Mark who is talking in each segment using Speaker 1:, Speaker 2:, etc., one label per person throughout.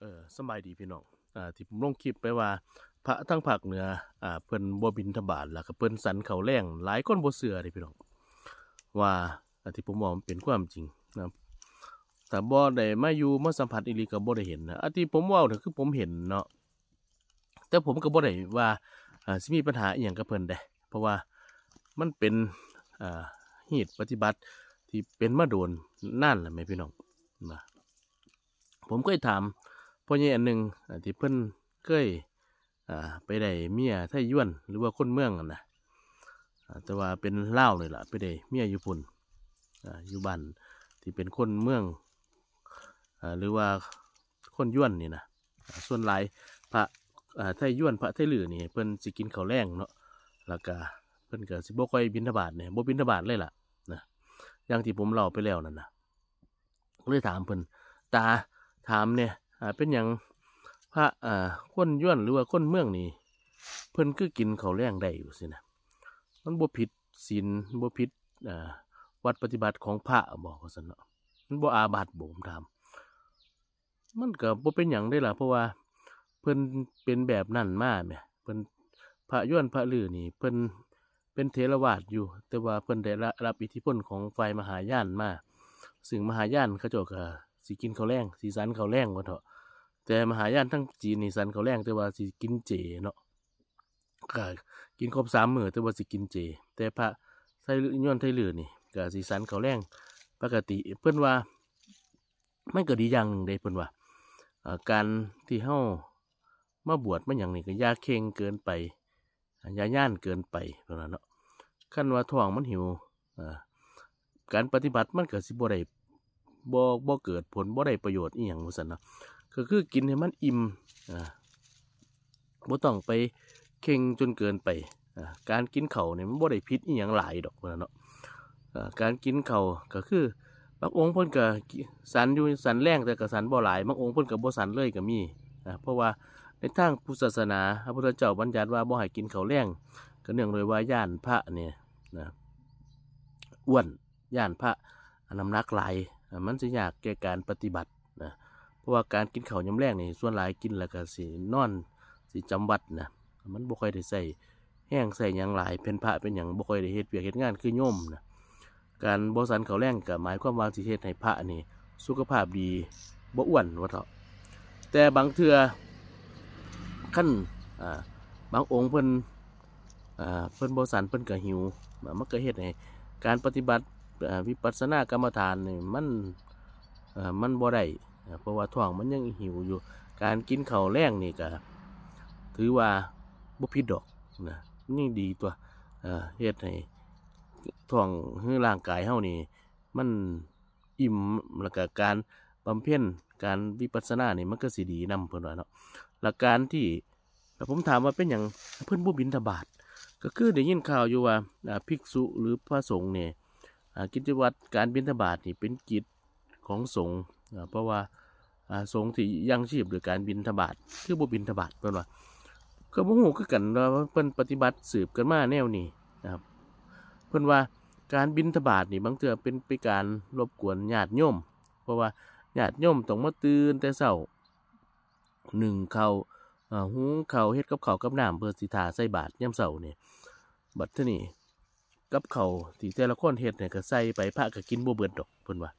Speaker 1: เออสบายดีพี่น้อง อ่าที่ผมลงคลิปไปว่าพระทั้งภาคเหนือ อ่าเพิ่นบ่บินทบาทแล้วก็เพิ่นสันเขาแรงหลายคนบ่เสือดิพี่น้องว่าอที่ผมมองเป็นความจริงนะแต่บ่ได้มาอยู่มาสัมผัสอีหลีก็บ่ได้เห็นนะอันที่ผมว่าเนี่ยคือผมเห็นเนาะ แต่ผมก็บ่ได้ว่าอ่าสิมีปัญหาอีหยังกับเพิ่นได้เพราะว่ามันเป็นอ่าเหตุปฏิบัติที่เป็นมาโดนนั่นแหละไหมพี่น้องนะผมก็ถามพ่อใหญ่อันหนึ่งที่เพิ่นเคยไปได้เมียไทยยวนหรือว่าคนเมืองนะแต่ว่าเป็นเล่าเลยล่ะไปได้เมียญี่ปุ่นอยู่บ้านที่เป็นคนเมืองหรือว่าคนยวนนี่นะส่วนหลายพระไทยยวนพระไทยหลือนี่เพิ่นสิกินข้าวแรงเนาะแล้วก็เพิ่นก็สิบ่ค่อยบินทบาทเนี่ยบ่บินทบาทเลยล่ะนะอย่างที่ผมเล่าไปแล้วนั่นนะเลยถามเพิ่นตาถามเนี่ยอ่าเป็นอย่างพระอ่าคนย้อนหรือว่าคนเมืองนี่เพิ่นคือกินเขาแรงได้อยู่สินะมันบ่ผิดศีลบ่ผิดอ่าวัดปฏิบัติของพระบอกว่าซั่นเนาะมันบ่อาบัติบ่ผมถามมันก็บ่เป็นหยังได้ล่ะเพราะว่าเพิ่นเป็นแบบนั่นมาแม่เพิ่นพระย้อนพระลือนี่ เพิ่นเป็นเทรวาดอยู่แต่ว่าเพิ่นได้รับอิทธิพลของฝ่ายมหายานมาซึ่งมหายานเขาเจ้าก็สิกินข้าวแรงสีสันข้าวแรงว่าเถอะแต่มหายานทั้งจีนนี่สันข้าวแรงแต่ว่าสิกินเจเนาะก็กินครบสามมื้อแต่ว่าสิกินเจ แต่พระไทยย้อนไทยลือนี่ก็สีสันข้าวแรงปกติเพื่อนว่าไม่เก็ดีอย่างหนึ่งเลยเพื่อนว่า การที่เฮามาบวชมาอย่างนี้ก็ยาเค่งเกินไปยาย่านเกินไปเท่านั้นเนาะขั้นว่าท้องมันหิวการปฏิบัติมันเกิดสิบวได้บ่บ่เกิดผลบ่ได้ประโยชน์อีหยังมุสันเนาะก็คือกินให้มันอิ่มอ่าบ่ต้องไปเข่งจนเกินไปอ่าการกินเข่าเนี่ยมันบ่ได้พิษอีหยังหลายดอกเนาะอ่าการกินเข่าก็คือบางองค์เพิ่นก็สันอยู่สันแรงแต่ก็สันบ่หลายบางองค์เพิ่นก็บ่สันเลยก็มีนะเพราะว่าในทางพุทธศาสนา พระพุทธเจ้าบัญญัติว่าบ่ให้กินข้าวแรงก็เนื่องเลยว่าย่านพระเนี่ยนะอ้วนย่านพระน้ำหนักหลายมันจะยากแก่การปฏิบัตินะเพราะว่าการกินข้าวยำแรกนี่ส่วนหลายกินแล้วก็สินอนสิจำวัดนะมันบ่ค่อยได้ใส่แห้งใส่อย่างหลายเป็นพระเป็นอย่างบ่ค่อยได้เฮ็ดเปียกเฮ็ดงานคือโยมนะการบริสันข้าวแรงก็หมายความว่าสิเฮ็ดให้พระนี่สุขภาพดีบ่อ้วนว่าเถาะแต่บางเทื่อขั้นอ่าบางองค์เพิ่นอ่าเพิ่นบริสันเพิ่นก็หิวมันก็เฮ็ดให้การปฏิบัติวิปัสสนากรรมฐานนี่มันมันบ่ได้เพราะว่าท้องมันยังหิวอยู่ การกินข้าวแรงนี่ก็ถือว่าบ่ผิดดอกนะยี่ดีตัวเฮ็ดให้ท้องให้ร่างกายเฮานี่มันอิ่มแล้วก็การบำเพ็ญการวิปัสสนานี่มันก็สิดีนำเพิ่นว่าเนาะหลักการที่ผมถามว่าเป็นอย่างเพิ่นบ่บินฑบาตก็คือได้ยินข่าวอยู่ว่าภิกษุหรือพระสงฆ์เนี่ยกิจวัตรการบิณฑบาตนี่เป็นกิจของสงฆ์เพราะว่าสงฆ์ที่ยังชีพโดยการบินทบาทคือบุบินทบาทเป็นว่า ก็บ่ฮู้คือกันว่าเพิ่นปฏิบัติสืบกันมาแนวนี้นะครับ เพิ่นว่าการบินทบาทนี่บางเทื่อเป็นไปการรบกวนญาติโยมเพราะว่าญาติโยมต้องมาตื่นแต่เช้าหนึ่งเขาหุงเขาเฮ็ดกับเขากับน้ำเพื่อสิทาใส่บาตรย่ำเส้านี่บัดเท่านี้กับเขาที่แต่ละคนเห็ดเนี่ยก็ใส่ไปพระก็กินบ่เบิดดอกเพิ่นว่า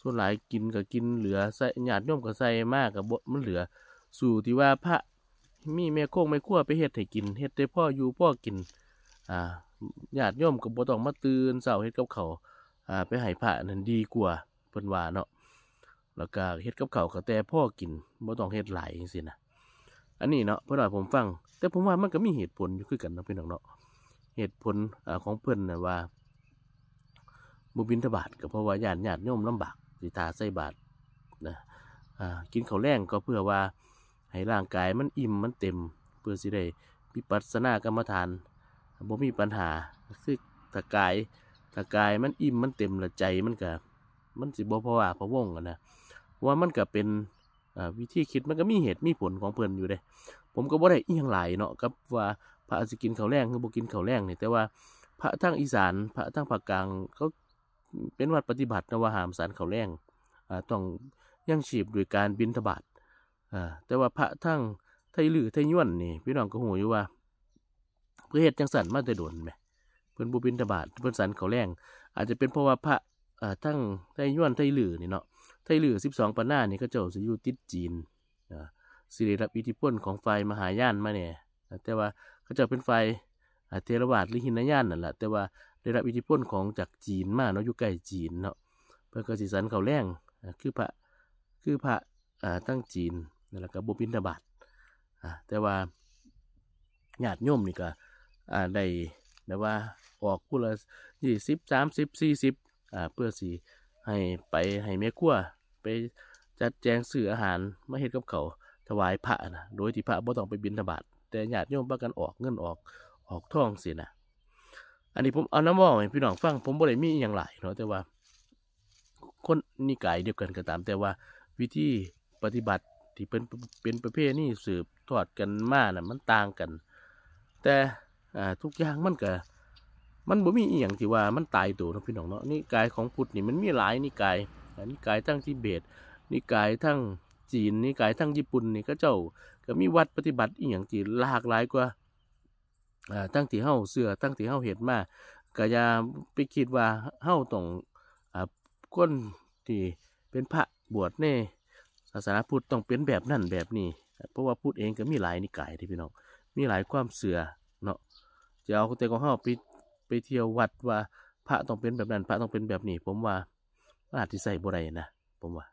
Speaker 1: ส่วนหลายกินก็กินเหลือใส่ญาติโยมก็ใส่มากก็บ่มันเหลือ สู่ที่ว่าพระมีแม่โค้งแม่ขั้วไปเห็ดให้กินเห็ดได้พ่ออยู่พ่อกินอ่าญาติโยมก็บ่ต้องมาตื่นเสาเห็ดกับเขาอ่าไปให้พระนั่นดีกว่าเพิ่นว่าเนาะแล้วก็เฮ็ดกับเขาก็แต่พ่อกินบ่ต้องเฮ็ดหลายจังซี่นะอันนี้เนาะเพิ่นหน่อยผมฟัง แต่ผมว่ามันก็มีเหตุผลอยู่คือกันนะพี่น้องเนาะเหตุผลของเพื่อนนะว่าบุบินทบาทก็เพราะว่าญาติญาติโยมลำบากสิตาใส่บาทนะกินข้าวแรงก็เพื่อว่า ให้ร่างกายมันอิ่มมันเต็มเพื่อสิได้วิปัสสนากรรมฐานบ่มีปัญหาคือถ้ากายถ้ากายมันอิ่มมันเต็มละใจมันก็ มันสิบ่เพราะว่าพะวงกันนะว่ามันก็เป็นวิธีคิดมันก็มีเหตุมีผลของเพื่อนอยู่เลยผมก็บ่ได้อีหยังหลายเนาะกับว่าพระอาจจะกินข้าวแรงคือบ่กินข้าวแรงนี่แต่ว่าพระทั้งอีสานพระทั้งภาคกลางเขาเป็นวัดปฏิบัตินะว่าหามสารข้าวแรงอ่าต้องย่งฉีดโดยการบินทบาทอ่าแต่ว่าพระทั้งไทยลือไทยยวนนี่พี่น้องก็หูอยู่ว่าเพื่อเหตุจังสันมาแต่โดนไหมเพิ่นบุบินทบาทเพิ่นสันเขาแรง อาจจะเป็นเพราะว่าพระอ่าทั้งไทยยวนไทยลือนี่เนาะไทยลือสิบสองปันหน้านี่ก็เจ้าสิอยู่ติดจีนอ่าสิริรับอิทธิพลของฝ่ายมหายานมาเนี่ยแต่ว่าเขาจะเป็นไฟเทรบาดหรือหินญานนั่นแหละแต่ว่าได้รับอิทธิพลของจากจีนมาเนาะอยู่ใกล้จีนเนาะเพื่อกสิสันเขาแรงคือพระคือพระตั้งจีนนั่นแหละกับบินทบาทแต่ว่าญาติโยมนี่ก็ได้แบบว่าออกคู่ละยี่สิบสามสิบสี่สิบเพื่อสีให้ไปให้เมฆขั้วไปจัดแจงสื่ออาหารมาเฮ็ดกับเขาถวายพระนะโดยที่พระบ่ต้องไปบินธบาตแต่ญาติโยมประกันออกเงินออกออกท้องสินะอันนี้ผมเอาน้ำว่าให้พี่น้องฟัง ผมบ่ได้มีอย่างหลายเนาะแต่ว่า คนนิกายเดียวกันก็ตาม แต่ว่าวิธีปฏิบัติที่เป็นเป็นประเภทนี่สืบทอดกันมานะ่ะมันต่างกัน แต่ทุกอย่างมันก็ มันบ่มีอีหยังที่ว่ามันตายตัวนะพี่น้องเนาะนิกายของพุทธนี่ มันมีหลาย นิกายนิกายทั้งทิเบต นิกายทั้งจีนนี่กายทั้งญี่ปุ่นนี่ก็เจ้าก็มีวัดปฏิบัติอีหยังที่หลากหลายกว่าตั้งที่เฮาเสือตั้งที่เฮาเห็ดมาก็อย่าไปคิดว่าเฮาต้องก้นที่เป็นพระบวชเน่ศาสนาพุทธต้องเป็นแบบนั่นแบบนี้ เพราะว่าพูดเองก็มีหลายนิกายที่พี่น้องมีหลายความเสือเนาะจะเอาแต่ของเฮาไปไปเที่ยววัดว่าพระต้องเป็นแบบนั้นพระต้องเป็นแบบนี้ ผมว่าอาจจะใส่บ่ไดนะผมว่า